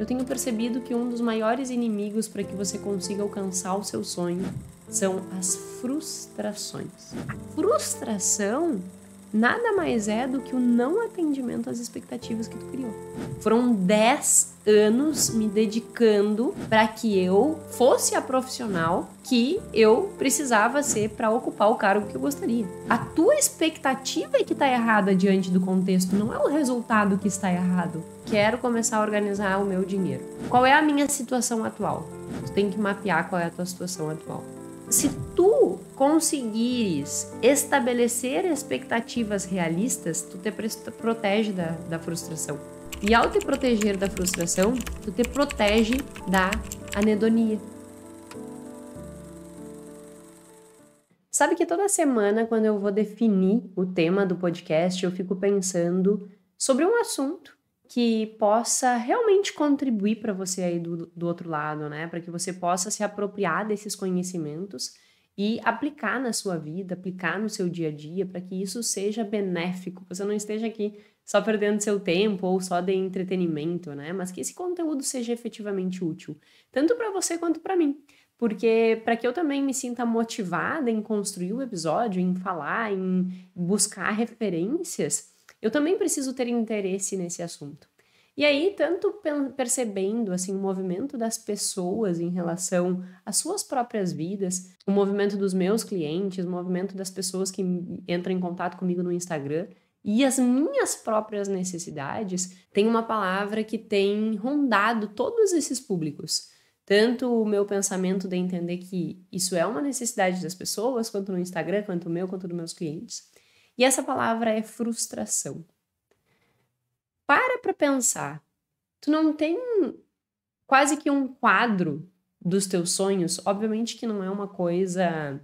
Eu tenho percebido que um dos maiores inimigos para que você consiga alcançar o seu sonho são as frustrações. Frustração nada mais é do que o não atendimento às expectativas que tu criou. Foram 10 anos me dedicando para que eu fosse a profissional que eu precisava ser para ocupar o cargo que eu gostaria. A tua expectativa é que está errada diante do contexto, não é o resultado que está errado. Quero começar a organizar o meu dinheiro. Qual é a minha situação atual? Tu tem que mapear qual é a tua situação atual. Se tu conseguires estabelecer expectativas realistas, tu te protege da, da frustração. E ao te proteger da frustração, tu te protege da anedonia. Sabe que toda semana, quando eu vou definir o tema do podcast, eu fico pensando sobre um assunto que possa realmente contribuir para você aí do, do outro lado, né? Para que você possa se apropriar desses conhecimentos e aplicar na sua vida, aplicar no seu dia a dia, para que isso seja benéfico, você não esteja aqui só perdendo seu tempo ou só de entretenimento, né? Mas que esse conteúdo seja efetivamente útil, tanto para você quanto para mim. Porque para que eu também me sinta motivada em construir o episódio, em falar, em buscar referências, eu também preciso ter interesse nesse assunto. E aí, tanto percebendo assim o movimento das pessoas em relação às suas próprias vidas, o movimento dos meus clientes, o movimento das pessoas que entram em contato comigo no Instagram e as minhas próprias necessidades, tem uma palavra que tem rondado todos esses públicos. Tanto o meu pensamento de entender que isso é uma necessidade das pessoas, quanto no Instagram, quanto o meu, quanto dos meus clientes. E essa palavra é frustração para para pensar. Tu não tem quase que um quadro dos teus sonhos. Obviamente que não é uma coisa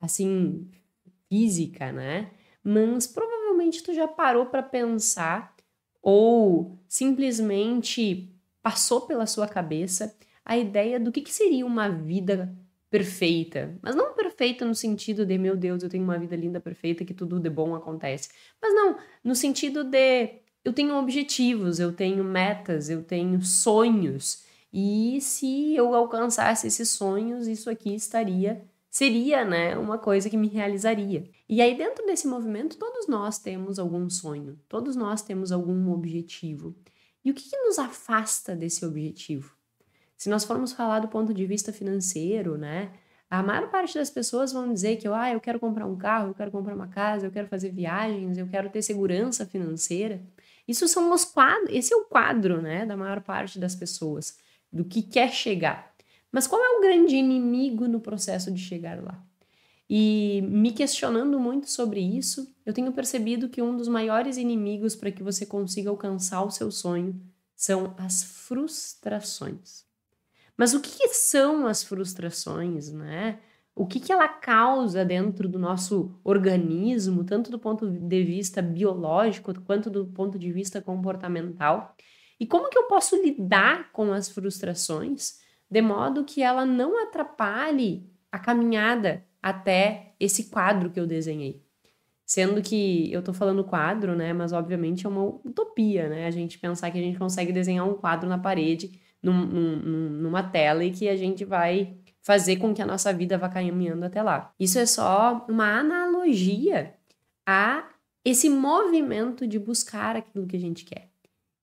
assim física, né? Mas provavelmente tu já parou para pensar ou simplesmente passou pela sua cabeça a ideia do que, que seria uma vida perfeita, mas não perfeita no sentido de meu Deus, eu tenho uma vida linda, perfeita, que tudo de bom acontece, mas não no sentido de eu tenho objetivos, eu tenho metas, eu tenho sonhos. E se eu alcançasse esses sonhos, isso aqui estaria seria, né, uma coisa que me realizaria. E aí dentro desse movimento, todos nós temos algum sonho, todos nós temos algum objetivo. E o que, que nos afasta desse objetivo? Se nós formos falar do ponto de vista financeiro, né, a maior parte das pessoas vão dizer que ah, eu quero comprar um carro, eu quero comprar uma casa, eu quero fazer viagens, eu quero ter segurança financeira. Isso são os quadros, esse é o quadro, né, da maior parte das pessoas, do que quer chegar. Mas qual é o grande inimigo no processo de chegar lá? E me questionando muito sobre isso, eu tenho percebido que um dos maiores inimigos para que você consiga alcançar o seu sonho são as frustrações. Mas o que são as frustrações, né? o que, que ela causa dentro do nosso organismo, tanto do ponto de vista biológico quanto do ponto de vista comportamental, e como que eu posso lidar com as frustrações de modo que ela não atrapalhe a caminhada até esse quadro que eu desenhei. Sendo que eu estou falando quadro, né? Mas obviamente é uma utopia, né? A gente pensar que a gente consegue desenhar um quadro na parede, num, num, numa tela, e que a gente vai fazer com que a nossa vida vá caminhando até lá. Isso é só uma analogia a esse movimento de buscar aquilo que a gente quer.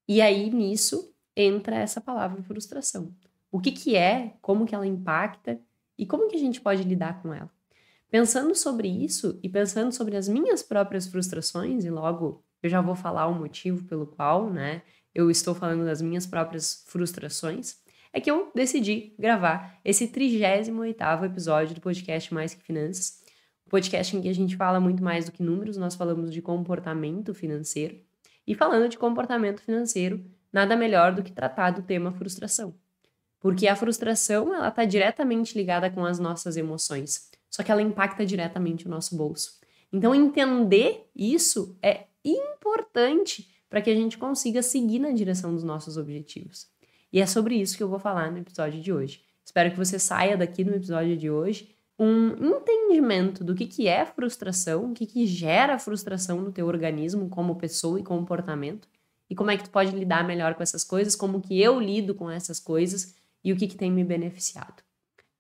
E aí nisso entra essa palavra frustração. O que que é, como que ela impacta e como que a gente pode lidar com ela? Pensando sobre isso e pensando sobre as minhas próprias frustrações e logo eu já vou falar o motivo pelo qual, né, eu estou falando das minhas próprias frustrações é que eu decidi gravar esse 38 episódio do podcast Mais Que Finanças, um podcast em que a gente fala muito mais do que números, nós falamos de comportamento financeiro, e falando de comportamento financeiro, nada melhor do que tratar do tema frustração. Porque a frustração, ela está diretamente ligada com as nossas emoções, só que ela impacta diretamente o nosso bolso. Então, entender isso é importante para que a gente consiga seguir na direção dos nossos objetivos. E é sobre isso que eu vou falar no episódio de hoje. Espero que você saia daqui no episódio de hoje um entendimento do que, que é frustração, o que, que gera frustração no teu organismo como pessoa e comportamento, e como é que tu pode lidar melhor com essas coisas, como que eu lido com essas coisas e o que, que tem me beneficiado.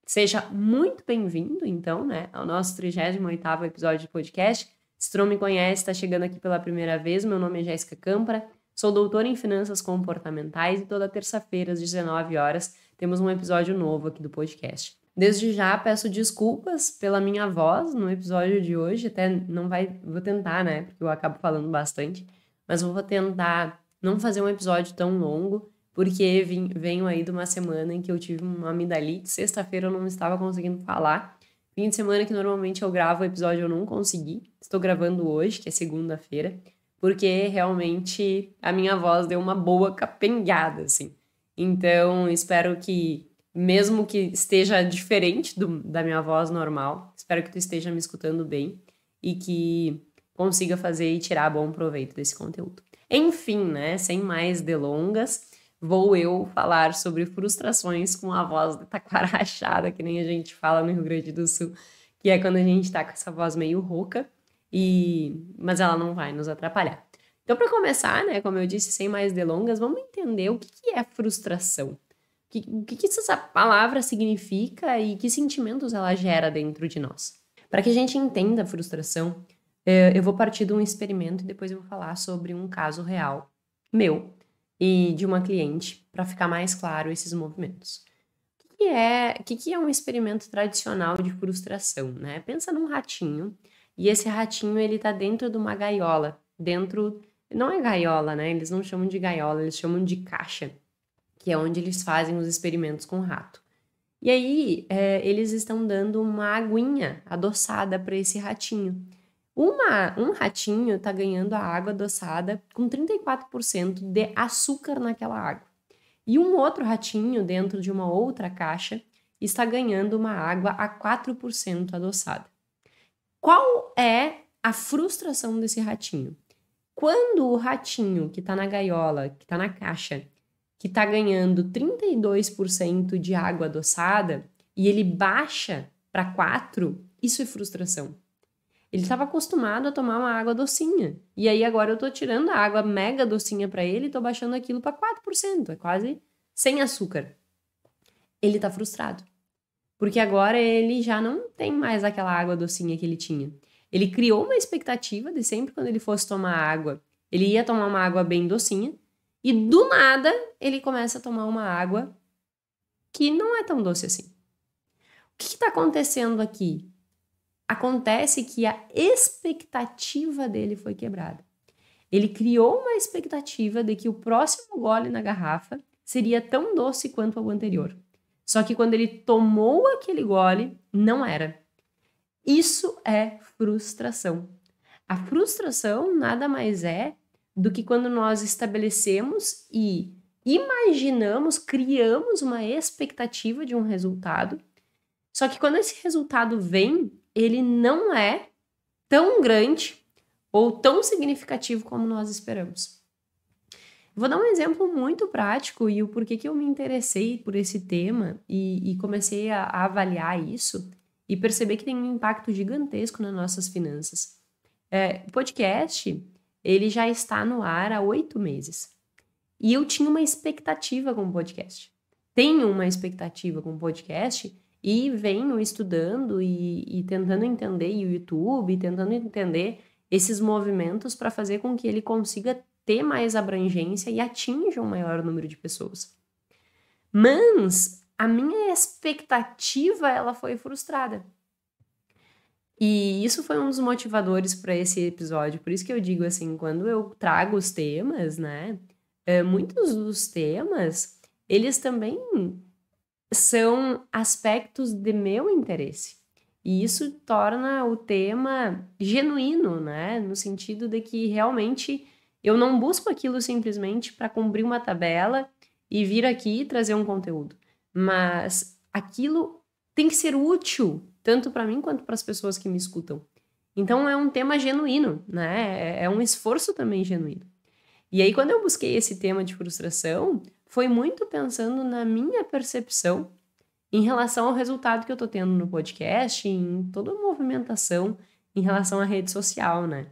Seja muito bem-vindo, então, né, ao nosso 38 episódio de podcast. Se tu não me conhece, está chegando aqui pela primeira vez, meu nome é Jéssica Campra, Sou doutora em finanças comportamentais e toda terça-feira às 19 horas temos um episódio novo aqui do podcast. Desde já peço desculpas pela minha voz no episódio de hoje, até não vai, vou tentar, né, porque eu acabo falando bastante, mas vou tentar não fazer um episódio tão longo, porque vim, venho aí de uma semana em que eu tive uma amidalite, sexta-feira eu não estava conseguindo falar, fim de semana que normalmente eu gravo o episódio eu não consegui, estou gravando hoje, que é segunda-feira, porque realmente a minha voz deu uma boa capengada, assim. Então, espero que, mesmo que esteja diferente do, da minha voz normal, espero que tu esteja me escutando bem e que consiga fazer e tirar bom proveito desse conteúdo. Enfim, né, sem mais delongas, vou eu falar sobre frustrações com a voz da taquara rachada, que nem a gente fala no Rio Grande do Sul, que é quando a gente tá com essa voz meio rouca. E, mas ela não vai nos atrapalhar. Então, para começar, né, como eu disse, sem mais delongas, vamos entender o que, que é frustração. O que, que, que essa palavra significa e que sentimentos ela gera dentro de nós. Para que a gente entenda a frustração, é, eu vou partir de um experimento e depois eu vou falar sobre um caso real meu e de uma cliente para ficar mais claro esses movimentos. O que, é, o que, que é um experimento tradicional de frustração? Né? Pensa num ratinho e esse ratinho, ele tá dentro de uma gaiola, dentro não é gaiola, né? Eles não chamam de gaiola, eles chamam de caixa, que é onde eles fazem os experimentos com o rato. E aí, é, eles estão dando uma aguinha adoçada para esse ratinho. Uma, um ratinho está ganhando a água adoçada com 34% de açúcar naquela água. E um outro ratinho, dentro de uma outra caixa, está ganhando uma água a 4% adoçada. Qual é a frustração desse ratinho? Quando o ratinho que tá na gaiola, que tá na caixa, que tá ganhando 32% de água adoçada e ele baixa para 4, isso é frustração. Ele estava acostumado a tomar uma água docinha. E aí agora eu tô tirando a água mega docinha para ele e tô baixando aquilo para 4%, é quase sem açúcar. Ele tá frustrado. Porque agora ele já não tem mais aquela água docinha que ele tinha. Ele criou uma expectativa de sempre quando ele fosse tomar água, ele ia tomar uma água bem docinha, e do nada ele começa a tomar uma água que não é tão doce assim. O que está acontecendo aqui? Acontece que a expectativa dele foi quebrada. Ele criou uma expectativa de que o próximo gole na garrafa seria tão doce quanto o anterior. Só que quando ele tomou aquele gole, não era. Isso é frustração. A frustração nada mais é do que quando nós estabelecemos e imaginamos, criamos uma expectativa de um resultado, só que quando esse resultado vem, ele não é tão grande ou tão significativo como nós esperamos. Vou dar um exemplo muito prático e o porquê que eu me interessei por esse tema e, e comecei a, a, avaliar isso e perceber que tem um impacto gigantesco nas nossas finanças. É, o podcast ele já está no ar há oito meses e eu tinha uma expectativa com o podcast. Tenho uma expectativa com o podcast e venho estudando e, e tentando entender o YouTube, tentando entender esses movimentos para fazer com que ele consiga ter mais abrangência e atinja um maior número de pessoas. Mas a minha expectativa ela foi frustrada. E isso foi um dos motivadores para esse episódio. Por isso que eu digo assim, quando eu trago os temas, né? Eh, muitos dos temas, eles também são aspectos de meu interesse. E isso torna o tema genuíno, né? No sentido de que realmente eu não busco aquilo simplesmente para cumprir uma tabela e vir aqui trazer um conteúdo, mas aquilo tem que ser útil tanto para mim quanto para as pessoas que me escutam. Então é um tema genuíno, né? É, é um esforço também genuíno. E aí quando eu busquei esse tema de frustração, foi muito pensando na minha percepção em relação ao resultado que eu tô tendo no podcast, em toda a movimentação em relação à rede social, né?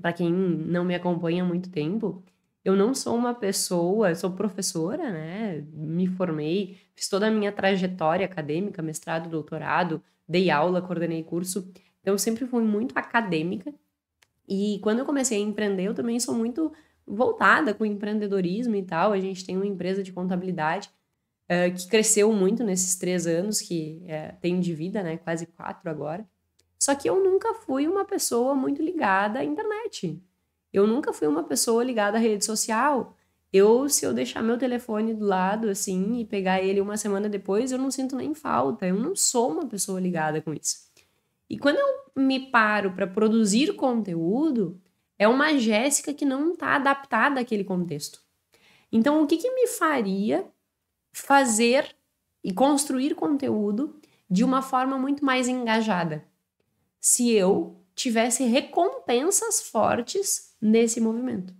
para quem não me acompanha há muito tempo, eu não sou uma pessoa, sou professora, né? Me formei, fiz toda a minha trajetória acadêmica, mestrado, doutorado, dei aula, coordenei curso. Então eu sempre fui muito acadêmica. E quando eu comecei a empreender, eu também sou muito voltada com empreendedorismo e tal. A gente tem uma empresa de contabilidade uh, que cresceu muito nesses três anos que uh, tem de vida, né? Quase quatro agora. Só que eu nunca fui uma pessoa muito ligada à internet. Eu nunca fui uma pessoa ligada à rede social. Eu, se eu deixar meu telefone do lado, assim, e pegar ele uma semana depois, eu não sinto nem falta. Eu não sou uma pessoa ligada com isso. E quando eu me paro para produzir conteúdo, é uma Jéssica que não está adaptada àquele contexto. Então, o que, que me faria fazer e construir conteúdo de uma forma muito mais engajada? se eu tivesse recompensas fortes nesse movimento.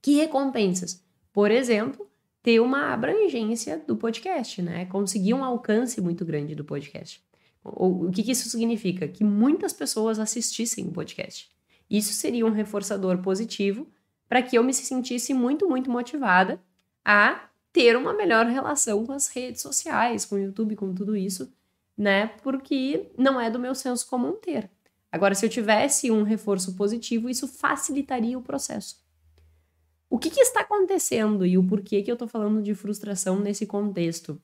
Que recompensas? Por exemplo, ter uma abrangência do podcast, né? Conseguir um alcance muito grande do podcast. O, o que, que isso significa? Que muitas pessoas assistissem o podcast. Isso seria um reforçador positivo para que eu me sentisse muito, muito motivada a ter uma melhor relação com as redes sociais, com o YouTube, com tudo isso, né? Porque não é do meu senso comum ter. Agora, se eu tivesse um reforço positivo, isso facilitaria o processo. O que, que está acontecendo e o porquê que eu estou falando de frustração nesse contexto?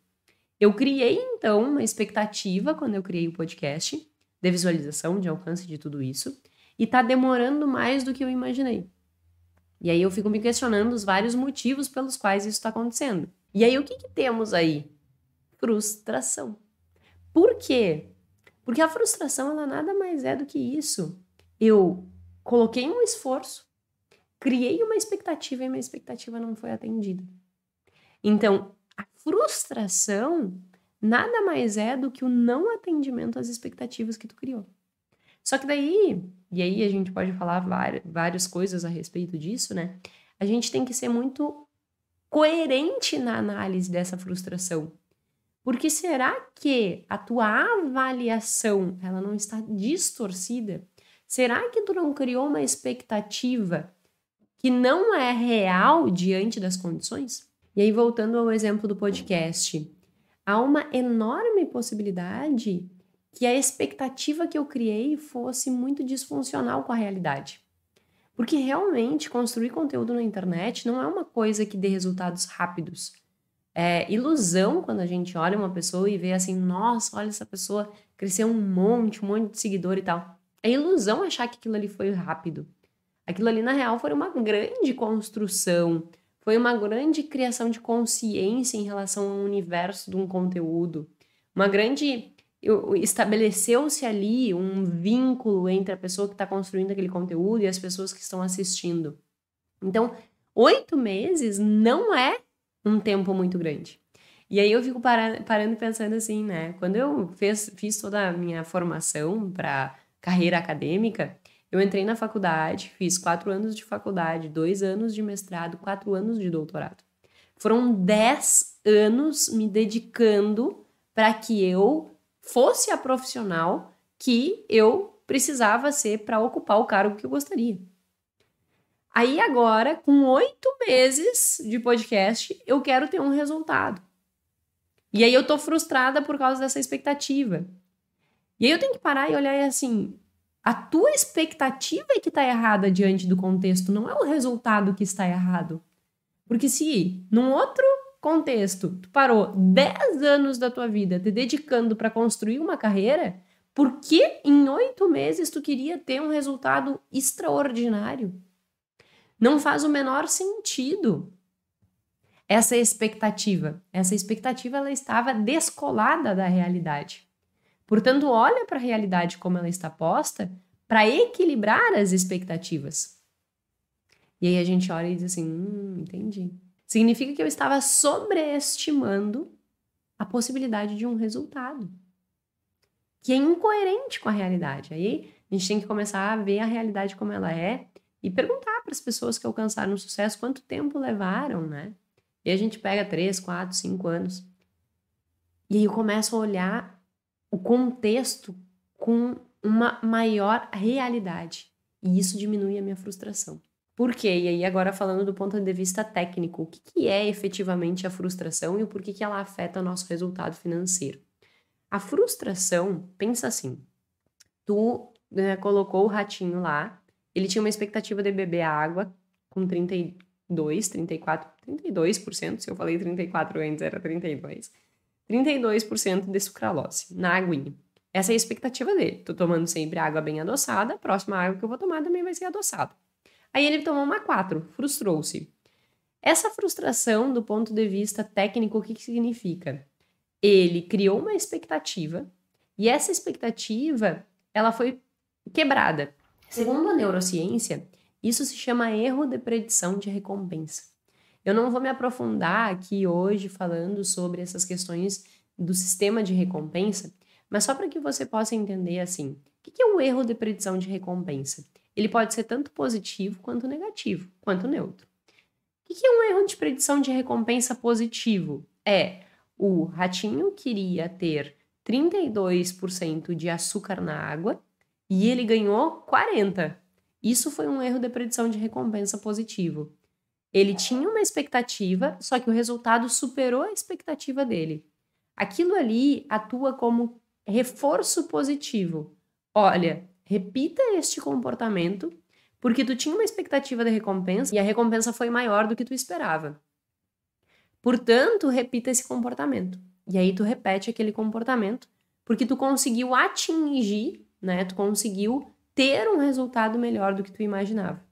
Eu criei, então, uma expectativa quando eu criei o podcast, de visualização, de alcance de tudo isso, e está demorando mais do que eu imaginei. E aí eu fico me questionando os vários motivos pelos quais isso está acontecendo. E aí o que, que temos aí? Frustração. Por quê? Porque a frustração ela nada mais é do que isso. Eu coloquei um esforço, criei uma expectativa e minha expectativa não foi atendida. Então, a frustração nada mais é do que o não atendimento às expectativas que tu criou. Só que daí, e aí a gente pode falar várias coisas a respeito disso, né? A gente tem que ser muito coerente na análise dessa frustração. Porque será que a tua avaliação ela não está distorcida? Será que tu não criou uma expectativa que não é real diante das condições? E aí voltando ao exemplo do podcast, há uma enorme possibilidade que a expectativa que eu criei fosse muito disfuncional com a realidade. Porque realmente construir conteúdo na internet não é uma coisa que dê resultados rápidos é, ilusão quando a gente olha uma pessoa e vê assim, nossa, olha essa pessoa cresceu um monte, um monte de seguidor e tal. É ilusão achar que aquilo ali foi rápido. Aquilo ali, na real, foi uma grande construção, foi uma grande criação de consciência em relação ao universo de um conteúdo. Uma grande. Estabeleceu-se ali um vínculo entre a pessoa que está construindo aquele conteúdo e as pessoas que estão assistindo. Então, oito meses não é um tempo muito grande. E aí eu fico parando pensando assim, né? Quando eu fez, fiz toda a minha formação para carreira acadêmica, eu entrei na faculdade, fiz quatro anos de faculdade, dois anos de mestrado, quatro anos de doutorado. Foram dez anos me dedicando para que eu fosse a profissional que eu precisava ser para ocupar o cargo que eu gostaria. Aí agora, com oito meses de podcast, eu quero ter um resultado. E aí eu tô frustrada por causa dessa expectativa. E aí eu tenho que parar e olhar assim, a tua expectativa é que está errada diante do contexto, não é o resultado que está errado. Porque se num outro contexto tu parou 10 anos da tua vida te dedicando para construir uma carreira, por que em oito meses tu queria ter um resultado extraordinário? Não faz o menor sentido essa expectativa. Essa expectativa ela estava descolada da realidade. Portanto, olha para a realidade como ela está posta para equilibrar as expectativas. E aí a gente olha e diz assim, hum, entendi. Significa que eu estava sobreestimando a possibilidade de um resultado que é incoerente com a realidade. Aí a gente tem que começar a ver a realidade como ela é e perguntar para as pessoas que alcançaram o sucesso quanto tempo levaram, né? E a gente pega três, quatro, cinco anos. E aí eu começo a olhar o contexto com uma maior realidade. E isso diminui a minha frustração. Por quê? E aí, agora falando do ponto de vista técnico, o que, que é efetivamente a frustração e o porquê que ela afeta o nosso resultado financeiro? A frustração, pensa assim: tu né, colocou o ratinho lá ele tinha uma expectativa de beber água com 32, 34, 32%, se eu falei 34 antes era 32. 32% de sucralose na aguinha. Essa é a expectativa dele. Tô tomando sempre água bem adoçada, a próxima água que eu vou tomar também vai ser adoçada. Aí ele tomou uma 4, frustrou-se. Essa frustração, do ponto de vista técnico, o que, que significa? Ele criou uma expectativa e essa expectativa ela foi quebrada. Segundo a neurociência, isso se chama erro de predição de recompensa. Eu não vou me aprofundar aqui hoje falando sobre essas questões do sistema de recompensa, mas só para que você possa entender assim, o que é o erro de predição de recompensa? Ele pode ser tanto positivo quanto negativo, quanto neutro. O que é um erro de predição de recompensa positivo? É o ratinho queria ter 32% de açúcar na água e ele ganhou 40. Isso foi um erro de predição de recompensa positivo. Ele tinha uma expectativa, só que o resultado superou a expectativa dele. Aquilo ali atua como reforço positivo. Olha, repita este comportamento, porque tu tinha uma expectativa de recompensa e a recompensa foi maior do que tu esperava. Portanto, repita esse comportamento. E aí tu repete aquele comportamento, porque tu conseguiu atingir né? Tu conseguiu ter um resultado melhor do que tu imaginava.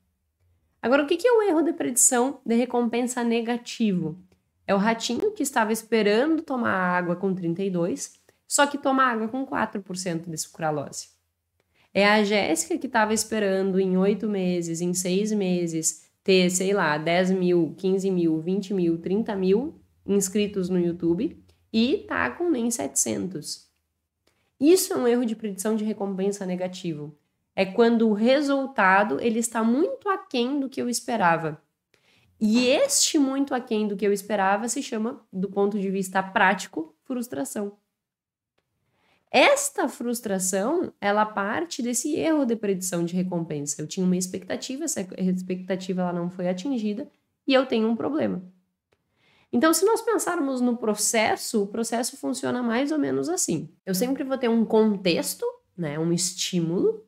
Agora, o que é o erro de predição de recompensa negativo? É o ratinho que estava esperando tomar água com 32, só que toma água com 4% de sucralose. É a Jéssica que estava esperando em 8 meses, em 6 meses, ter, sei lá, 10 mil, 15 mil, 20 mil, 30 mil inscritos no YouTube e tá com nem 700. Isso é um erro de predição de recompensa negativo. É quando o resultado ele está muito aquém do que eu esperava. E este muito aquém do que eu esperava se chama, do ponto de vista prático, frustração. Esta frustração, ela parte desse erro de predição de recompensa. Eu tinha uma expectativa, essa expectativa ela não foi atingida e eu tenho um problema. Então, se nós pensarmos no processo, o processo funciona mais ou menos assim. Eu sempre vou ter um contexto, né, um estímulo.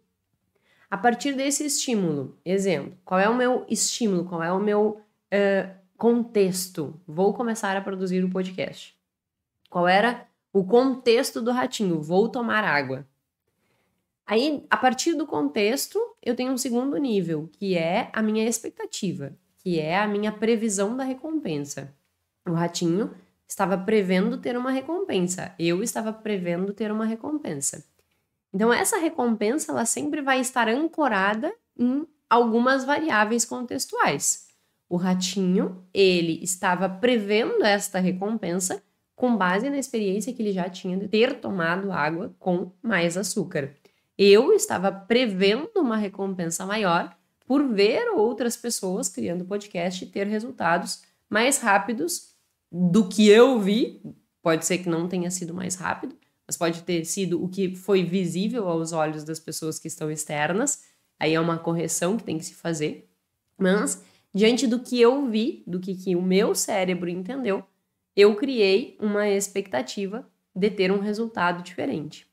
A partir desse estímulo, exemplo, qual é o meu estímulo, qual é o meu uh, contexto? Vou começar a produzir o um podcast. Qual era o contexto do ratinho? Vou tomar água. Aí, a partir do contexto, eu tenho um segundo nível, que é a minha expectativa, que é a minha previsão da recompensa. O ratinho estava prevendo ter uma recompensa. Eu estava prevendo ter uma recompensa. Então, essa recompensa ela sempre vai estar ancorada em algumas variáveis contextuais. O ratinho, ele estava prevendo esta recompensa com base na experiência que ele já tinha de ter tomado água com mais açúcar. Eu estava prevendo uma recompensa maior por ver outras pessoas criando podcast e ter resultados mais rápidos do que eu vi, pode ser que não tenha sido mais rápido, mas pode ter sido o que foi visível aos olhos das pessoas que estão externas. Aí é uma correção que tem que se fazer. Mas, diante do que eu vi, do que, que o meu cérebro entendeu, eu criei uma expectativa de ter um resultado diferente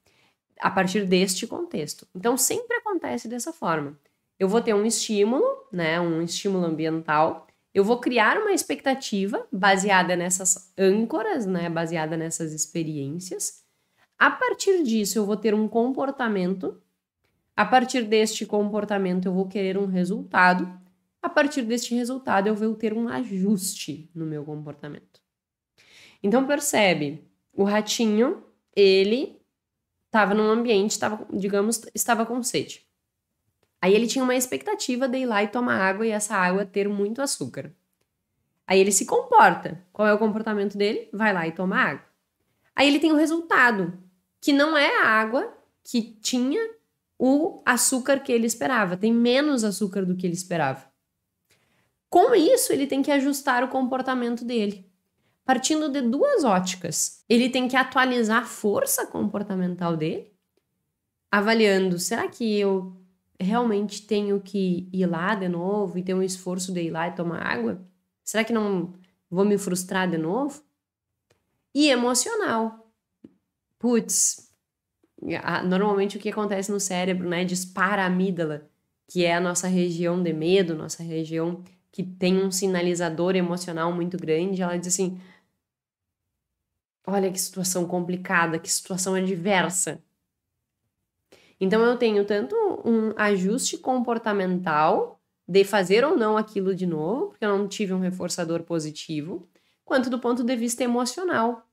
a partir deste contexto. Então sempre acontece dessa forma. Eu vou ter um estímulo, né, um estímulo ambiental eu vou criar uma expectativa baseada nessas âncoras, né, baseada nessas experiências. A partir disso, eu vou ter um comportamento. A partir deste comportamento, eu vou querer um resultado. A partir deste resultado, eu vou ter um ajuste no meu comportamento. Então, percebe, o ratinho, ele estava num ambiente, tava, digamos, estava com sede. Aí ele tinha uma expectativa de ir lá e tomar água e essa água ter muito açúcar. Aí ele se comporta. Qual é o comportamento dele? Vai lá e toma água. Aí ele tem o resultado, que não é a água que tinha o açúcar que ele esperava, tem menos açúcar do que ele esperava. Com isso, ele tem que ajustar o comportamento dele. Partindo de duas óticas, ele tem que atualizar a força comportamental dele, avaliando: será que eu realmente tenho que ir lá de novo e ter um esforço de ir lá e tomar água? Será que não vou me frustrar de novo? E emocional. Putz, normalmente o que acontece no cérebro, né? Dispara a amígdala, que é a nossa região de medo, nossa região que tem um sinalizador emocional muito grande. Ela diz assim: olha que situação complicada, que situação adversa. Então eu tenho tanto um ajuste comportamental de fazer ou não aquilo de novo, porque eu não tive um reforçador positivo, quanto do ponto de vista emocional.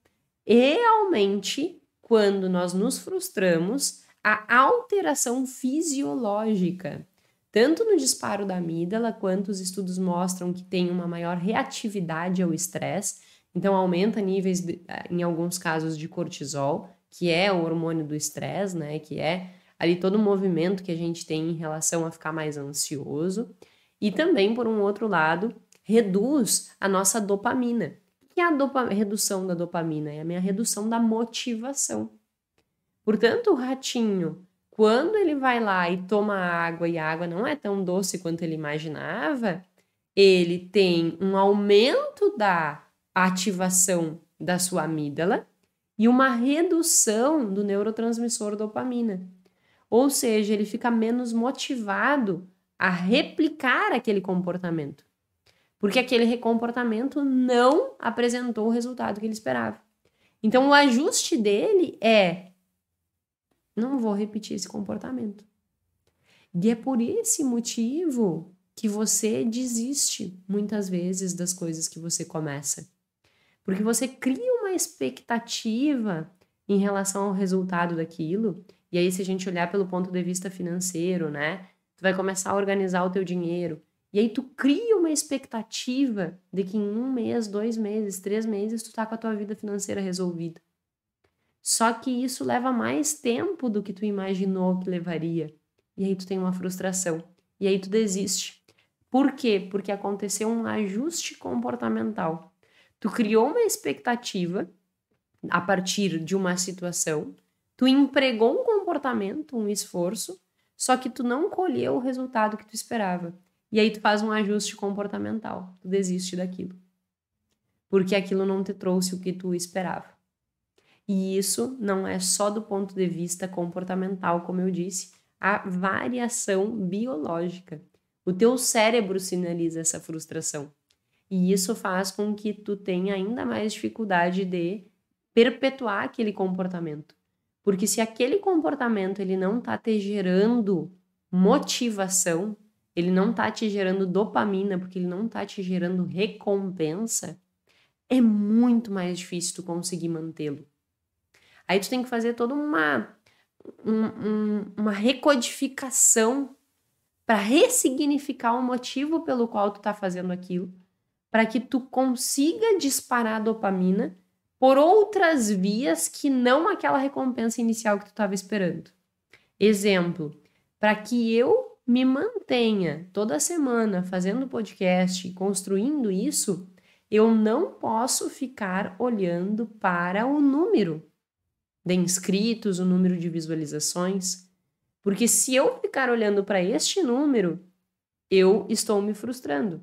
Realmente, quando nós nos frustramos, a alteração fisiológica, tanto no disparo da amígdala, quanto os estudos mostram que tem uma maior reatividade ao estresse, então aumenta níveis, de, eh, em alguns casos, de cortisol, que é o hormônio do estresse, né, que é ali todo o movimento que a gente tem em relação a ficar mais ansioso. E também, por um outro lado, reduz a nossa dopamina. O que é a dopa redução da dopamina? É a minha redução da motivação. Portanto, o ratinho, quando ele vai lá e toma água e a água não é tão doce quanto ele imaginava, ele tem um aumento da ativação da sua amígdala e uma redução do neurotransmissor dopamina. Ou seja, ele fica menos motivado a replicar aquele comportamento, porque aquele comportamento não apresentou o resultado que ele esperava. Então, o ajuste dele é: não vou repetir esse comportamento. E é por esse motivo que você desiste muitas vezes das coisas que você começa. Porque você cria uma expectativa em relação ao resultado daquilo e aí, se a gente olhar pelo ponto de vista financeiro, né? Tu vai começar a organizar o teu dinheiro. E aí tu cria uma expectativa de que em um mês, dois meses, três meses, tu tá com a tua vida financeira resolvida. Só que isso leva mais tempo do que tu imaginou que levaria. E aí tu tem uma frustração. E aí tu desiste. Por quê? Porque aconteceu um ajuste comportamental. Tu criou uma expectativa a partir de uma situação Tu empregou um comportamento, um esforço, só que tu não colheu o resultado que tu esperava. E aí tu faz um ajuste comportamental, tu desiste daquilo. Porque aquilo não te trouxe o que tu esperava. E isso não é só do ponto de vista comportamental, como eu disse, a variação biológica. O teu cérebro sinaliza essa frustração. E isso faz com que tu tenha ainda mais dificuldade de perpetuar aquele comportamento porque se aquele comportamento ele não está te gerando motivação, ele não está te gerando dopamina, porque ele não está te gerando recompensa, é muito mais difícil tu conseguir mantê-lo. Aí tu tem que fazer toda uma um, uma recodificação para ressignificar o motivo pelo qual tu está fazendo aquilo, para que tu consiga disparar a dopamina por outras vias que não aquela recompensa inicial que tu estava esperando. Exemplo, para que eu me mantenha toda semana fazendo podcast e construindo isso, eu não posso ficar olhando para o número de inscritos, o número de visualizações, porque se eu ficar olhando para este número, eu estou me frustrando.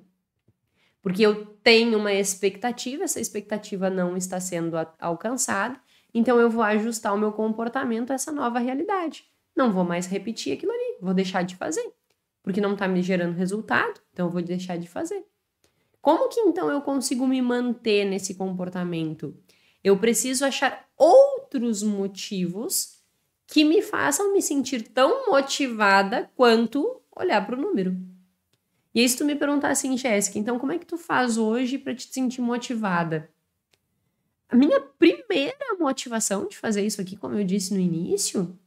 Porque eu tenho uma expectativa, essa expectativa não está sendo alcançada, então eu vou ajustar o meu comportamento a essa nova realidade. Não vou mais repetir aquilo ali, vou deixar de fazer. Porque não está me gerando resultado, então eu vou deixar de fazer. Como que então eu consigo me manter nesse comportamento? Eu preciso achar outros motivos que me façam me sentir tão motivada quanto olhar para o número. E aí, se tu me perguntar assim, Jéssica, então como é que tu faz hoje para te sentir motivada? A minha primeira motivação de fazer isso aqui, como eu disse no início,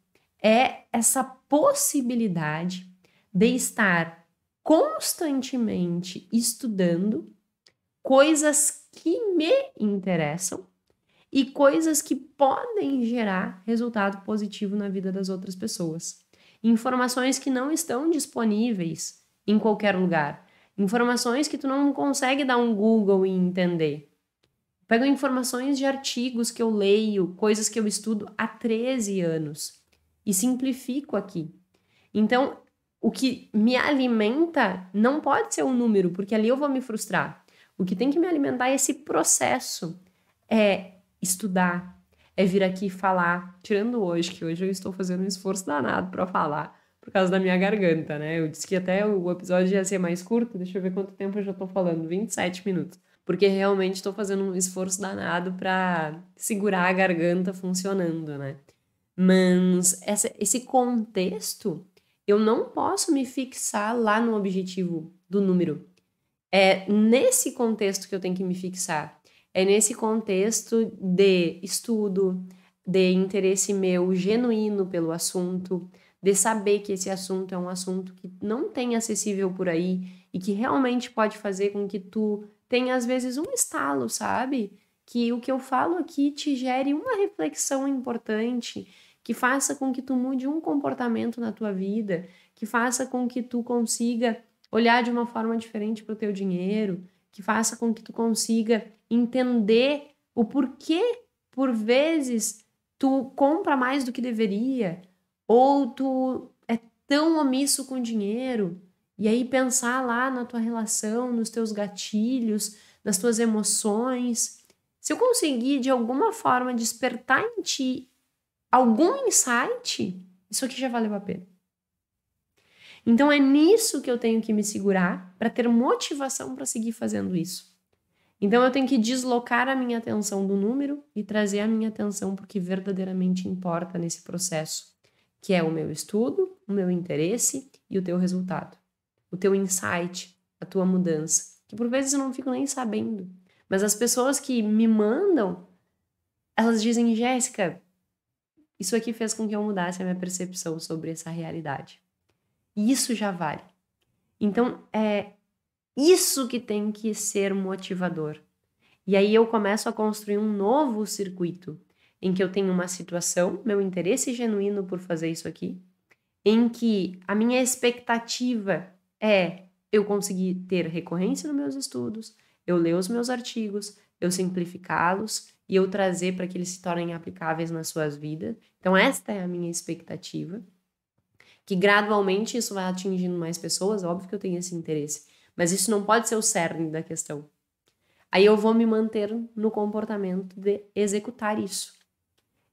é essa possibilidade de estar constantemente estudando coisas que me interessam e coisas que podem gerar resultado positivo na vida das outras pessoas. Informações que não estão disponíveis em qualquer lugar. Informações que tu não consegue dar um Google e entender. Pego informações de artigos que eu leio, coisas que eu estudo há 13 anos e simplifico aqui. Então, o que me alimenta não pode ser um número, porque ali eu vou me frustrar. O que tem que me alimentar é esse processo. É estudar, é vir aqui falar, tirando hoje, que hoje eu estou fazendo um esforço danado para falar por causa da minha garganta, né? Eu disse que até o episódio ia ser mais curto, deixa eu ver quanto tempo eu já tô falando, 27 minutos. Porque realmente estou fazendo um esforço danado para segurar a garganta funcionando, né? Mas essa, esse contexto, eu não posso me fixar lá no objetivo do número. É nesse contexto que eu tenho que me fixar. É nesse contexto de estudo, de interesse meu genuíno pelo assunto, de saber que esse assunto é um assunto que não tem acessível por aí e que realmente pode fazer com que tu tenha às vezes um estalo, sabe? Que o que eu falo aqui te gere uma reflexão importante, que faça com que tu mude um comportamento na tua vida, que faça com que tu consiga olhar de uma forma diferente para o teu dinheiro, que faça com que tu consiga entender o porquê, por vezes, tu compra mais do que deveria, ou tu é tão omisso com dinheiro, e aí pensar lá na tua relação, nos teus gatilhos, nas tuas emoções. Se eu conseguir de alguma forma despertar em ti algum insight, isso aqui já valeu a pena. Então é nisso que eu tenho que me segurar para ter motivação para seguir fazendo isso. Então eu tenho que deslocar a minha atenção do número e trazer a minha atenção porque verdadeiramente importa nesse processo, que é o meu estudo, o meu interesse e o teu resultado, o teu insight, a tua mudança, que por vezes eu não fico nem sabendo. Mas as pessoas que me mandam, elas dizem, Jéssica, isso aqui fez com que eu mudasse a minha percepção sobre essa realidade. E isso já vale. Então, é isso que tem que ser motivador. E aí eu começo a construir um novo circuito em que eu tenho uma situação, meu interesse genuíno por fazer isso aqui, em que a minha expectativa é eu conseguir ter recorrência nos meus estudos, eu ler os meus artigos, eu simplificá-los e eu trazer para que eles se tornem aplicáveis nas suas vidas. Então, esta é a minha expectativa. Que gradualmente isso vai atingindo mais pessoas, óbvio que eu tenho esse interesse, mas isso não pode ser o cerne da questão. Aí eu vou me manter no comportamento de executar isso.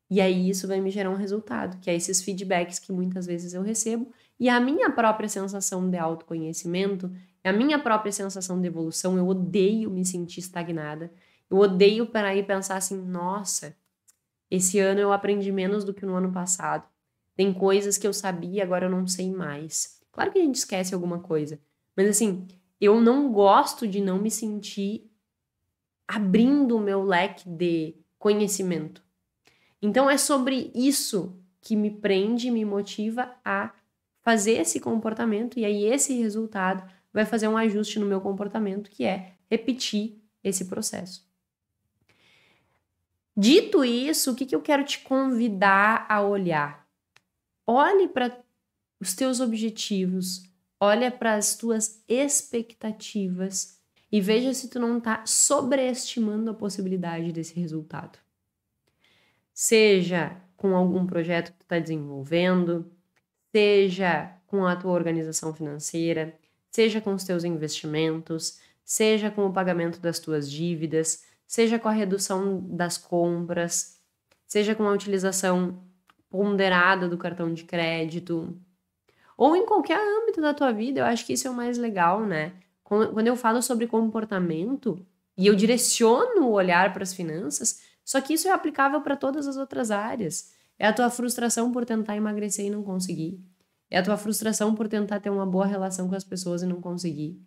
E aí isso vai me gerar um resultado, que é esses feedbacks que muitas vezes eu recebo e a minha própria sensação de autoconhecimento, a minha própria sensação de evolução. Eu odeio me sentir estagnada. Eu odeio para aí pensar assim, nossa, esse ano eu aprendi menos do que no ano passado. Tem coisas que eu sabia, agora eu não sei mais. Claro que a gente esquece alguma coisa, mas assim, eu não gosto de não me sentir abrindo o meu leque de conhecimento. Então é sobre isso que me prende, me motiva a fazer esse comportamento e aí esse resultado vai fazer um ajuste no meu comportamento, que é repetir esse processo. Dito isso, o que, que eu quero te convidar a olhar? Olhe para os teus objetivos, olha para as tuas expectativas e veja se tu não está sobreestimando a possibilidade desse resultado seja com algum projeto que tu está desenvolvendo, seja com a tua organização financeira, seja com os teus investimentos, seja com o pagamento das tuas dívidas, seja com a redução das compras, seja com a utilização ponderada do cartão de crédito, ou em qualquer âmbito da tua vida, eu acho que isso é o mais legal, né? Quando eu falo sobre comportamento e eu direciono o olhar para as finanças, só que isso é aplicável para todas as outras áreas. É a tua frustração por tentar emagrecer e não conseguir. É a tua frustração por tentar ter uma boa relação com as pessoas e não conseguir.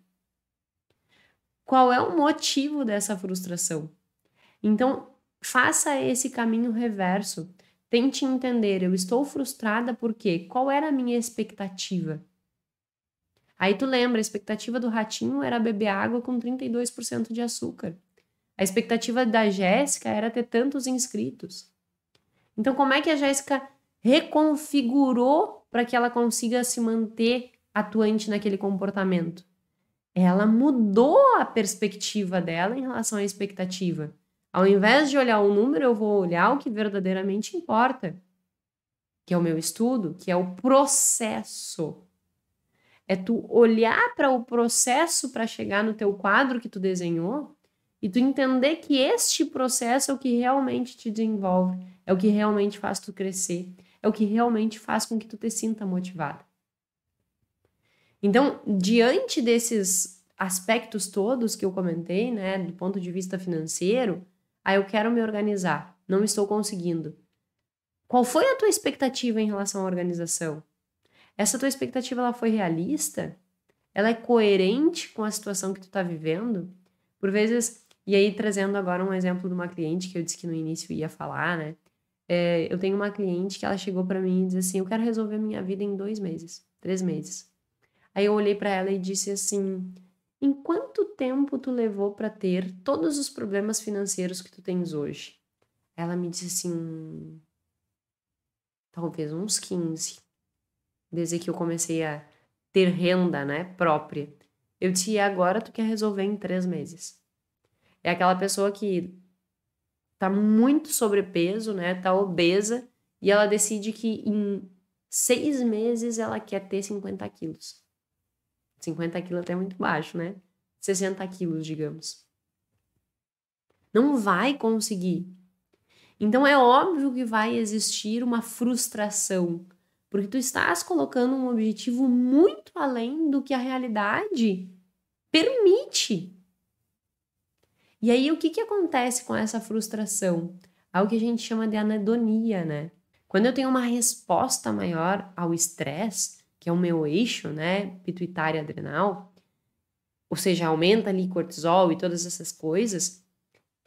Qual é o motivo dessa frustração? Então, faça esse caminho reverso. Tente entender, eu estou frustrada porque qual era a minha expectativa? Aí tu lembra, a expectativa do ratinho era beber água com 32% de açúcar. A expectativa da Jéssica era ter tantos inscritos. Então, como é que a Jéssica reconfigurou para que ela consiga se manter atuante naquele comportamento? Ela mudou a perspectiva dela em relação à expectativa. Ao invés de olhar o número, eu vou olhar o que verdadeiramente importa, que é o meu estudo, que é o processo. É tu olhar para o processo para chegar no teu quadro que tu desenhou e tu entender que este processo é o que realmente te desenvolve, é o que realmente faz tu crescer, é o que realmente faz com que tu te sinta motivada. Então, diante desses aspectos todos que eu comentei, né, do ponto de vista financeiro, aí ah, eu quero me organizar, não estou conseguindo. Qual foi a tua expectativa em relação à organização? Essa tua expectativa ela foi realista? Ela é coerente com a situação que tu está vivendo? Por vezes e aí, trazendo agora um exemplo de uma cliente que eu disse que no início ia falar, né? É, eu tenho uma cliente que ela chegou para mim e disse assim: Eu quero resolver minha vida em dois meses, três meses. Aí eu olhei para ela e disse assim: Em quanto tempo tu levou para ter todos os problemas financeiros que tu tens hoje? Ela me disse assim: Talvez uns 15. Desde que eu comecei a ter renda, né, própria. Eu disse: e agora tu quer resolver em três meses. É aquela pessoa que tá muito sobrepeso, né? Tá obesa e ela decide que em seis meses ela quer ter 50 quilos. 50 quilos é até muito baixo, né? 60 quilos, digamos. Não vai conseguir. Então é óbvio que vai existir uma frustração, porque tu estás colocando um objetivo muito além do que a realidade permite. E aí, o que, que acontece com essa frustração? Algo é que a gente chama de anedonia, né? Quando eu tenho uma resposta maior ao estresse, que é o meu eixo, né, pituitária adrenal, ou seja, aumenta ali cortisol e todas essas coisas,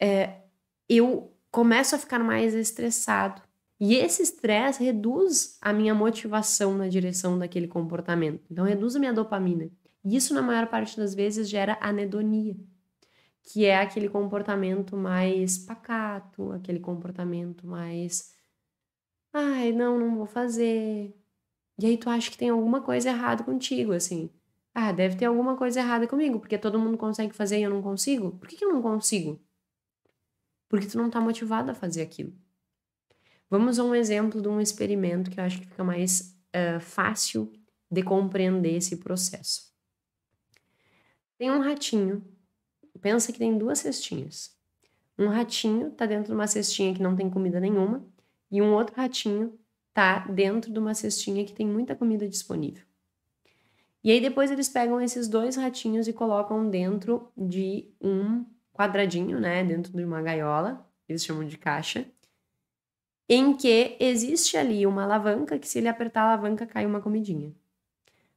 é, eu começo a ficar mais estressado. E esse estresse reduz a minha motivação na direção daquele comportamento. Então, reduz a minha dopamina. E isso, na maior parte das vezes, gera anedonia que é aquele comportamento mais pacato, aquele comportamento mais ai, não, não vou fazer. E aí tu acha que tem alguma coisa errada contigo, assim. Ah, deve ter alguma coisa errada comigo, porque todo mundo consegue fazer e eu não consigo. Por que, que eu não consigo? Porque tu não tá motivado a fazer aquilo. Vamos a um exemplo de um experimento que eu acho que fica mais uh, fácil de compreender esse processo. Tem um ratinho Pensa que tem duas cestinhas. Um ratinho tá dentro de uma cestinha que não tem comida nenhuma e um outro ratinho tá dentro de uma cestinha que tem muita comida disponível. E aí depois eles pegam esses dois ratinhos e colocam dentro de um quadradinho, né, dentro de uma gaiola, eles chamam de caixa, em que existe ali uma alavanca que se ele apertar a alavanca cai uma comidinha. O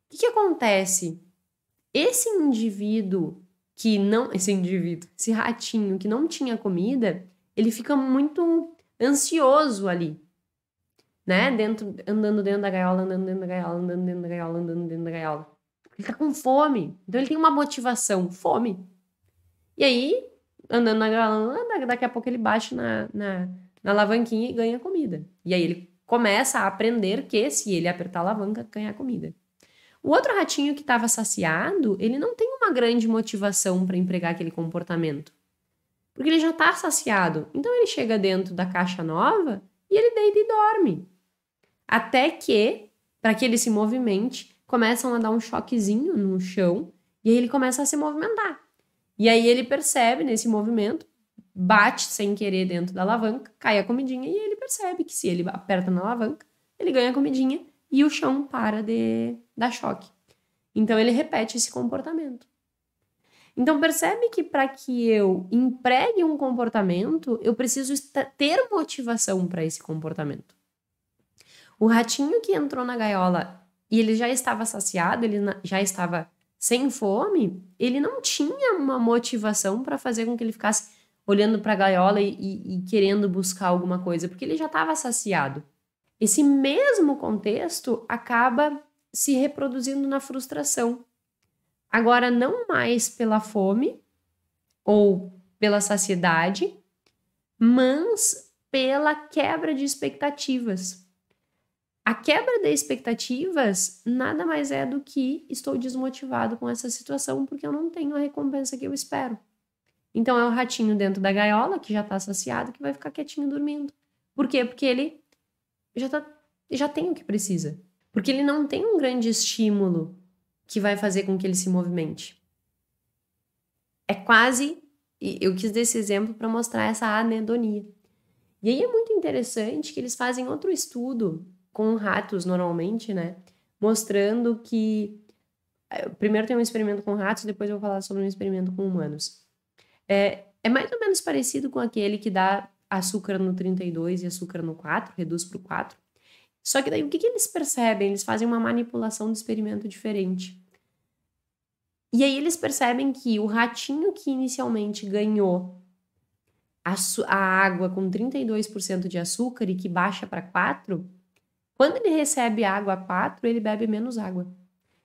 que, que acontece? Esse indivíduo que não. Esse indivíduo, esse ratinho que não tinha comida, ele fica muito ansioso ali. Né? Uhum. Dentro, andando dentro da gaiola, andando dentro da gaiola, andando dentro da gaiola, andando dentro da gaiola. Ele tá com fome. Então ele tem uma motivação, fome. E aí, andando na gaiola, daqui a pouco ele baixa na, na, na alavanquinha e ganha comida. E aí ele começa a aprender que se ele apertar a alavanca, ganha comida. O outro ratinho que estava saciado, ele não tem uma grande motivação para empregar aquele comportamento. Porque ele já está saciado. Então ele chega dentro da caixa nova e ele deita e dorme. Até que, para que ele se movimente, começam a dar um choquezinho no chão e aí ele começa a se movimentar. E aí ele percebe nesse movimento, bate sem querer dentro da alavanca, cai a comidinha e ele percebe que se ele aperta na alavanca, ele ganha a comidinha e o chão para de dar choque. Então ele repete esse comportamento. Então percebe que para que eu empregue um comportamento, eu preciso ter motivação para esse comportamento. O ratinho que entrou na gaiola e ele já estava saciado, ele já estava sem fome, ele não tinha uma motivação para fazer com que ele ficasse olhando para a gaiola e, e, e, querendo buscar alguma coisa, porque ele já estava saciado. Esse mesmo contexto acaba se reproduzindo na frustração. Agora, não mais pela fome ou pela saciedade, mas pela quebra de expectativas. A quebra de expectativas nada mais é do que estou desmotivado com essa situação porque eu não tenho a recompensa que eu espero. Então é o ratinho dentro da gaiola que já está saciado que vai ficar quietinho dormindo. Por quê? Porque ele já, tá, já tem o que precisa. Porque ele não tem um grande estímulo que vai fazer com que ele se movimente. É quase. Eu quis desse exemplo para mostrar essa anedonia. E aí é muito interessante que eles fazem outro estudo com ratos, normalmente, né? Mostrando que. Eh, primeiro tem um experimento com ratos, depois eu vou falar sobre um experimento com humanos. É, é mais ou menos parecido com aquele que dá açúcar no 32 e açúcar no 4, reduz para o 4. Só que daí o que, que eles percebem? Eles fazem uma manipulação do experimento diferente. E aí eles percebem que o ratinho que inicialmente ganhou a, a água com 32% de açúcar e que baixa para 4, quando ele recebe água 4, ele bebe menos água.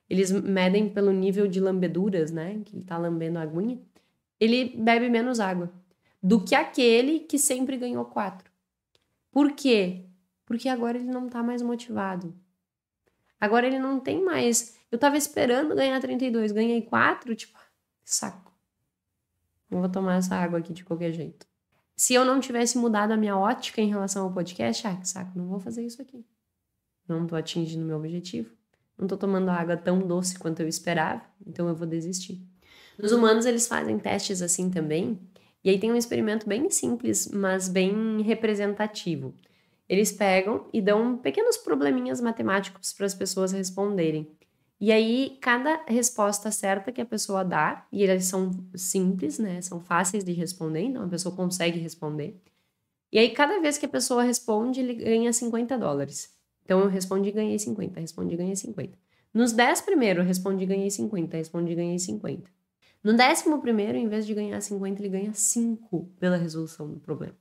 Eles medem pelo nível de lambeduras, né? Que ele tá lambendo a aguinha. Ele bebe menos água do que aquele que sempre ganhou quatro. Por quê? Porque agora ele não está mais motivado. Agora ele não tem mais. Eu estava esperando ganhar 32, ganhei quatro, tipo, saco. Não vou tomar essa água aqui de qualquer jeito. Se eu não tivesse mudado a minha ótica em relação ao podcast, ah, que saco, não vou fazer isso aqui. Não tô atingindo meu objetivo. Não tô tomando água tão doce quanto eu esperava, então eu vou desistir. Os humanos, eles fazem testes assim também, e aí tem um experimento bem simples, mas bem representativo. Eles pegam e dão pequenos probleminhas matemáticos para as pessoas responderem. E aí, cada resposta certa que a pessoa dá, e elas são simples, né? São fáceis de responder, então a pessoa consegue responder. E aí, cada vez que a pessoa responde, ele ganha 50 dólares. Então, eu respondi e ganhei 50, respondi e ganhei 50. Nos 10 primeiros, respondi e ganhei 50, respondi e ganhei 50. No décimo primeiro, em vez de ganhar 50, ele ganha 5 pela resolução do problema.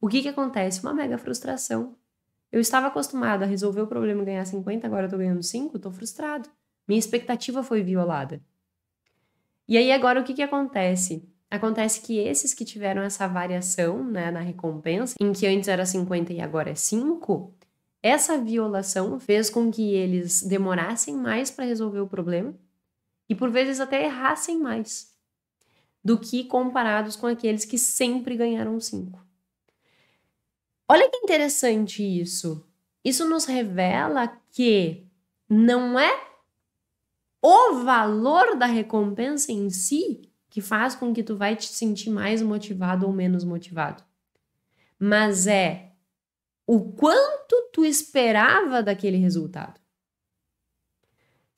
O que que acontece? Uma mega frustração. Eu estava acostumado a resolver o problema e ganhar 50, agora eu tô ganhando 5, tô frustrado. Minha expectativa foi violada. E aí agora o que que acontece? Acontece que esses que tiveram essa variação né, na recompensa, em que antes era 50 e agora é 5, essa violação fez com que eles demorassem mais para resolver o problema, e por vezes até errassem mais do que comparados com aqueles que sempre ganharam cinco. Olha que interessante isso. Isso nos revela que não é o valor da recompensa em si que faz com que tu vai te sentir mais motivado ou menos motivado, mas é o quanto tu esperava daquele resultado.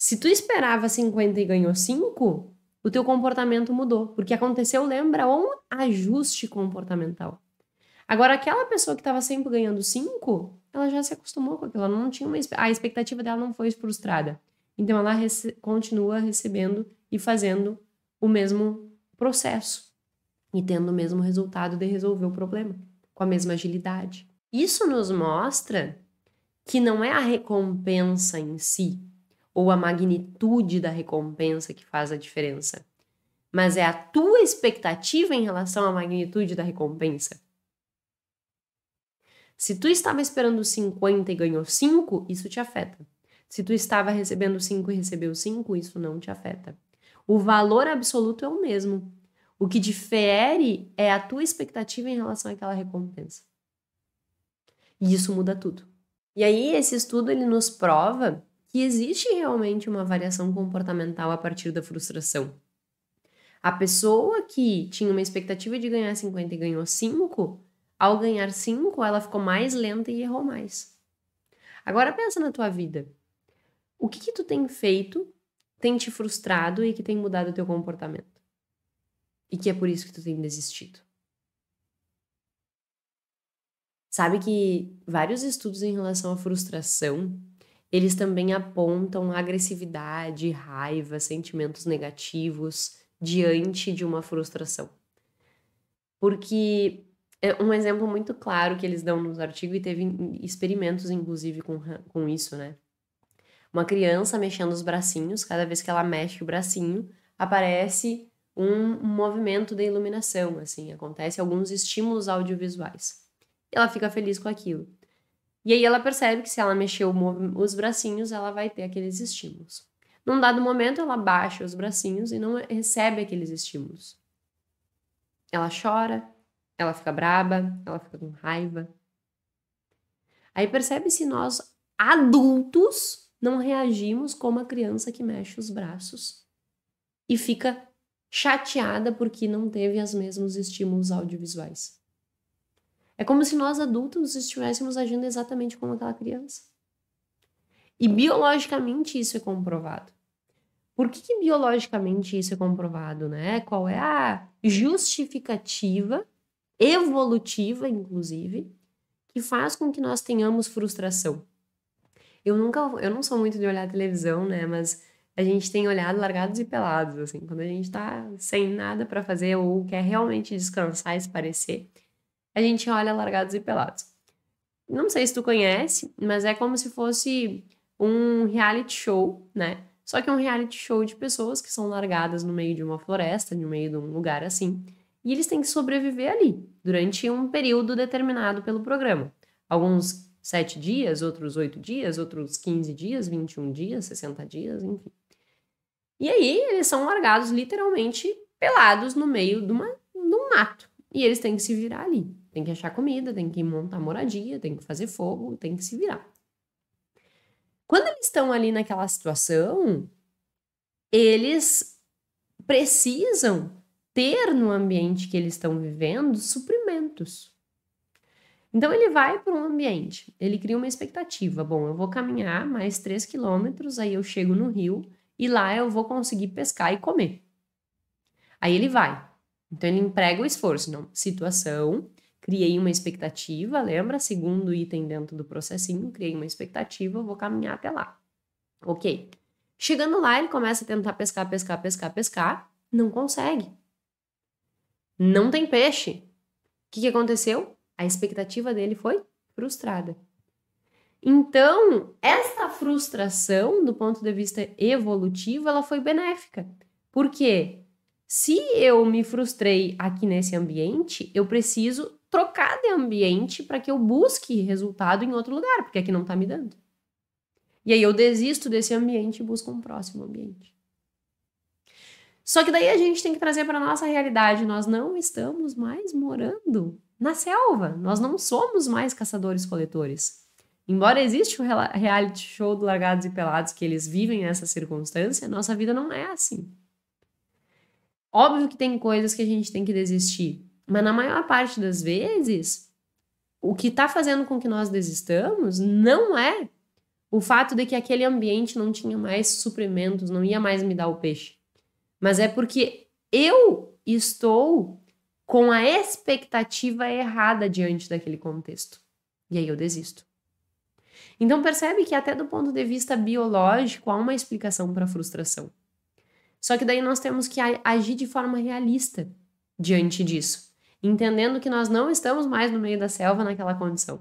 Se tu esperava 50 e ganhou 5, o teu comportamento mudou, porque aconteceu, lembra, um ajuste comportamental. Agora, aquela pessoa que estava sempre ganhando 5, ela já se acostumou com aquilo, ela não tinha uma, a expectativa dela não foi frustrada. Então, ela rece, continua recebendo e fazendo o mesmo processo e tendo o mesmo resultado de resolver o problema, com a mesma agilidade. Isso nos mostra que não é a recompensa em si, ou a magnitude da recompensa que faz a diferença, mas é a tua expectativa em relação à magnitude da recompensa. Se tu estava esperando 50 e ganhou 5, isso te afeta. Se tu estava recebendo 5 e recebeu 5, isso não te afeta. O valor absoluto é o mesmo. O que difere é a tua expectativa em relação àquela recompensa. E isso muda tudo. E aí esse estudo ele nos prova que existe realmente uma variação comportamental a partir da frustração. A pessoa que tinha uma expectativa de ganhar 50 e ganhou 5, ao ganhar 5, ela ficou mais lenta e errou mais. Agora pensa na tua vida. O que, que tu tem feito, tem te frustrado e que tem mudado o teu comportamento? E que é por isso que tu tem desistido. Sabe que vários estudos em relação à frustração eles também apontam agressividade, raiva, sentimentos negativos diante de uma frustração. Porque é um exemplo muito claro que eles dão nos artigos, e teve experimentos, inclusive, com, com isso, né? Uma criança mexendo os bracinhos, cada vez que ela mexe o bracinho, aparece um movimento de iluminação, assim, acontece alguns estímulos audiovisuais. E ela fica feliz com aquilo. E aí ela percebe que se ela mexer os bracinhos, ela vai ter aqueles estímulos. Num dado momento, ela baixa os bracinhos e não recebe aqueles estímulos. Ela chora, ela fica braba, ela fica com raiva. Aí percebe se nós, adultos, não reagimos como a criança que mexe os braços e fica chateada porque não teve os mesmos estímulos audiovisuais. É como se nós adultos estivéssemos agindo exatamente como aquela criança. E biologicamente isso é comprovado. Por que, que biologicamente isso é comprovado, né? Qual é a justificativa evolutiva, inclusive, que faz com que nós tenhamos frustração? Eu nunca, eu não sou muito de olhar televisão, né? Mas a gente tem olhado largados e pelados, assim, quando a gente tá sem nada para fazer ou quer realmente descansar e esparecer, a gente olha Largados e Pelados. Não sei se tu conhece, mas é como se fosse um reality show, né? Só que é um reality show de pessoas que são largadas no meio de uma floresta, no meio de um lugar assim, e eles têm que sobreviver ali durante um período determinado pelo programa. Alguns sete dias, outros oito dias, outros 15 dias, 21 dias, 60 dias, enfim. E aí eles são largados literalmente pelados no meio de, uma, de um mato. E eles têm que se virar ali. Tem que achar comida, tem que montar moradia, tem que fazer fogo, tem que se virar. Quando eles estão ali naquela situação, eles precisam ter no ambiente que eles estão vivendo suprimentos. Então ele vai para um ambiente, ele cria uma expectativa. Bom, eu vou caminhar mais 3 quilômetros, aí eu chego no rio e lá eu vou conseguir pescar e comer. Aí ele vai. Então ele emprega o esforço, não? Situação, criei uma expectativa, lembra? Segundo item dentro do processinho, criei uma expectativa, vou caminhar até lá. Ok. Chegando lá, ele começa a tentar pescar, pescar, pescar, pescar, não consegue. Não tem peixe. O que, que aconteceu? A expectativa dele foi frustrada. Então, esta frustração, do ponto de vista evolutivo, ela foi benéfica. Por quê? Se eu me frustrei aqui nesse ambiente, eu preciso trocar de ambiente para que eu busque resultado em outro lugar, porque aqui não está me dando. E aí eu desisto desse ambiente e busco um próximo ambiente. Só que daí a gente tem que trazer para nossa realidade, nós não estamos mais morando na selva, nós não somos mais caçadores coletores. Embora exista o reality show do Largados e Pelados que eles vivem essa circunstância, nossa vida não é assim. Óbvio que tem coisas que a gente tem que desistir, mas na maior parte das vezes, o que está fazendo com que nós desistamos não é o fato de que aquele ambiente não tinha mais suprimentos, não ia mais me dar o peixe. Mas é porque eu estou com a expectativa errada diante daquele contexto. E aí eu desisto. Então percebe que até do ponto de vista biológico há uma explicação para a frustração. Só que daí nós temos que agir de forma realista diante disso entendendo que nós não estamos mais no meio da selva naquela condição.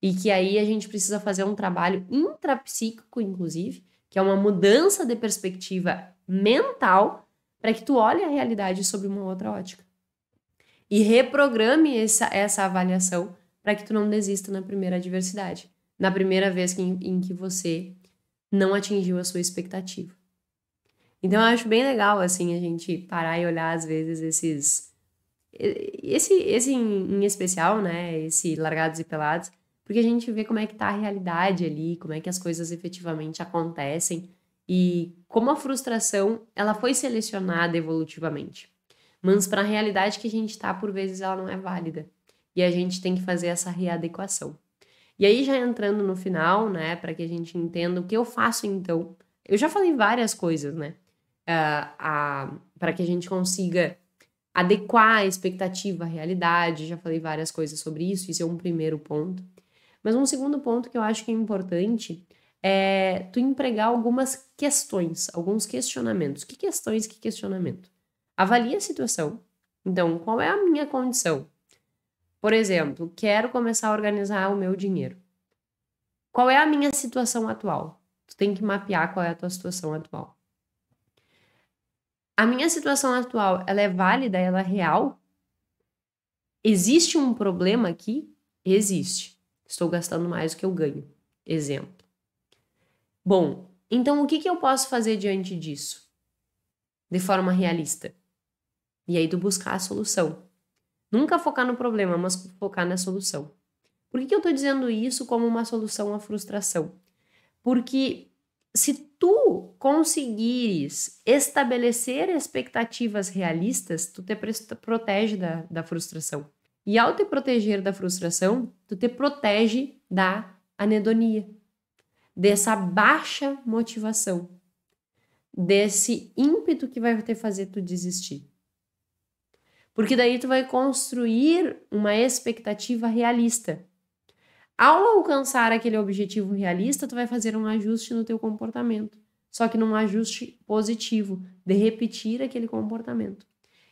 E que aí a gente precisa fazer um trabalho intrapsíquico, inclusive, que é uma mudança de perspectiva mental para que tu olhe a realidade sob uma outra ótica. E reprograme essa, essa avaliação para que tu não desista na primeira adversidade, na primeira vez que, em, em que você não atingiu a sua expectativa. Então eu acho bem legal assim a gente parar e olhar às vezes esses esse, esse em, em especial, né? Esse Largados e Pelados, porque a gente vê como é que tá a realidade ali, como é que as coisas efetivamente acontecem e como a frustração ela foi selecionada evolutivamente. Mas para a realidade que a gente está, por vezes ela não é válida. E a gente tem que fazer essa readequação. E aí já entrando no final, né, para que a gente entenda o que eu faço então. Eu já falei várias coisas, né, uh, ah, para que a gente consiga adequar a expectativa à realidade. Já falei várias coisas sobre isso, isso é um primeiro ponto. Mas um segundo ponto que eu acho que é importante é tu empregar algumas questões, alguns questionamentos. Que questões, que questionamento? Avalia a situação. Então, qual é a minha condição? Por exemplo, quero começar a organizar o meu dinheiro. Qual é a minha situação atual? Tu tem que mapear qual é a tua situação atual a minha situação atual, ela é válida, ela é real? Existe um problema aqui? Existe. Estou gastando mais do que eu ganho. Exemplo. Bom, então o que, que eu posso fazer diante disso? De forma realista. E aí tu buscar a solução. Nunca focar no problema, mas focar na solução. Por que, que eu estou dizendo isso como uma solução à frustração? Porque se tu conseguires estabelecer expectativas realistas, tu te protege da, da frustração. E ao te proteger da frustração, tu te protege da anedonia, dessa baixa motivação, desse ímpeto que vai te fazer tu desistir. Porque daí tu vai construir uma expectativa realista ao alcançar aquele objetivo realista, tu vai fazer um ajuste no teu comportamento, só que num ajuste positivo, de repetir aquele comportamento.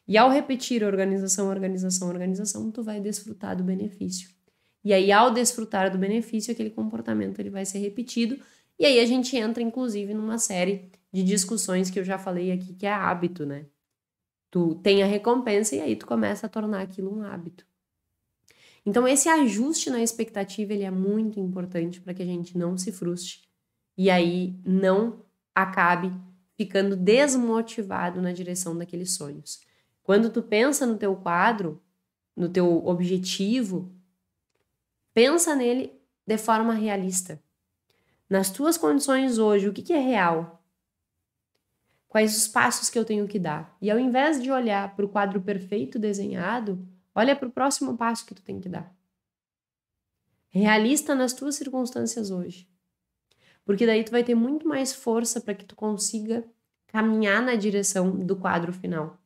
E ao repetir organização, organização, organização, tu vai desfrutar do benefício. E aí, ao desfrutar do benefício, aquele comportamento ele vai ser repetido. E aí a gente entra, inclusive, numa série de discussões que eu já falei aqui, que é hábito, né? Tu tem a recompensa e aí tu começa a tornar aquilo um hábito. Então esse ajuste na expectativa ele é muito importante para que a gente não se frustre e aí não acabe ficando desmotivado na direção daqueles sonhos. Quando tu pensa no teu quadro, no teu objetivo, pensa nele de forma realista. Nas tuas condições hoje, o que, que é real? Quais os passos que eu tenho que dar? E ao invés de olhar para o quadro perfeito desenhado, Olha para o próximo passo que tu tem que dar. Realista nas tuas circunstâncias hoje. Porque daí tu vai ter muito mais força para que tu consiga caminhar na direção do quadro final.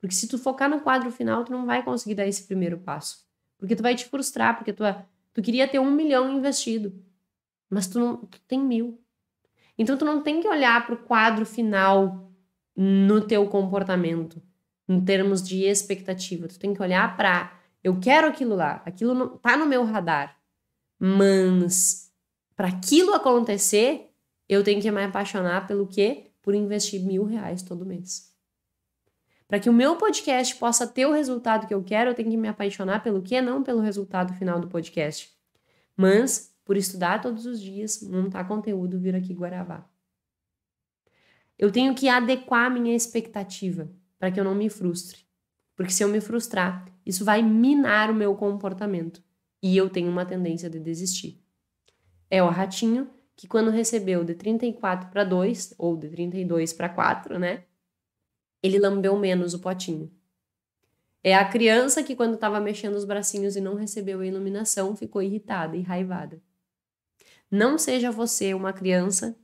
Porque se tu focar no quadro final, tu não vai conseguir dar esse primeiro passo. Porque tu vai te frustrar, porque tu, ah, tu queria ter um milhão investido. Mas tu, não, tu tem mil. Então tu não tem que olhar para o quadro final no teu comportamento em termos de expectativa. Tu tem que olhar para eu quero aquilo lá, aquilo não, tá no meu radar. Mas para aquilo acontecer, eu tenho que me apaixonar pelo quê? Por investir mil reais todo mês. Para que o meu podcast possa ter o resultado que eu quero, eu tenho que me apaixonar pelo quê? Não pelo resultado final do podcast, mas por estudar todos os dias, montar conteúdo, vir aqui Guaravá. Eu tenho que adequar a minha expectativa para que eu não me frustre. Porque se eu me frustrar, isso vai minar o meu comportamento e eu tenho uma tendência de desistir. É o ratinho que quando recebeu de 34 para 2 ou de 32 para 4, né? Ele lambeu menos o potinho. É a criança que quando estava mexendo os bracinhos e não recebeu a iluminação, ficou irritada e raivada. Não seja você uma criança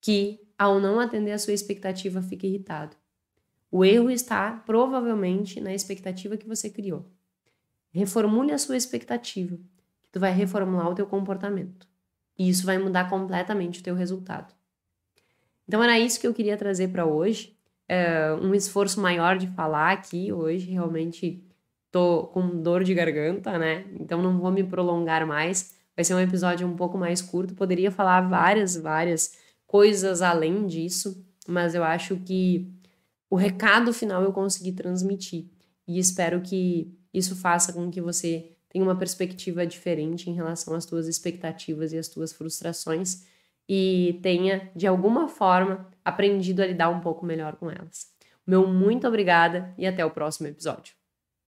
que ao não atender a sua expectativa fica irritado. O erro está provavelmente na expectativa que você criou. Reformule a sua expectativa, que tu vai reformular o teu comportamento. E isso vai mudar completamente o teu resultado. Então era isso que eu queria trazer para hoje. É um esforço maior de falar aqui hoje, realmente tô com dor de garganta, né? Então não vou me prolongar mais. Vai ser um episódio um pouco mais curto. Poderia falar várias, várias coisas além disso, mas eu acho que o recado final eu consegui transmitir. E espero que isso faça com que você tenha uma perspectiva diferente em relação às suas expectativas e às suas frustrações e tenha, de alguma forma, aprendido a lidar um pouco melhor com elas. Meu muito obrigada e até o próximo episódio.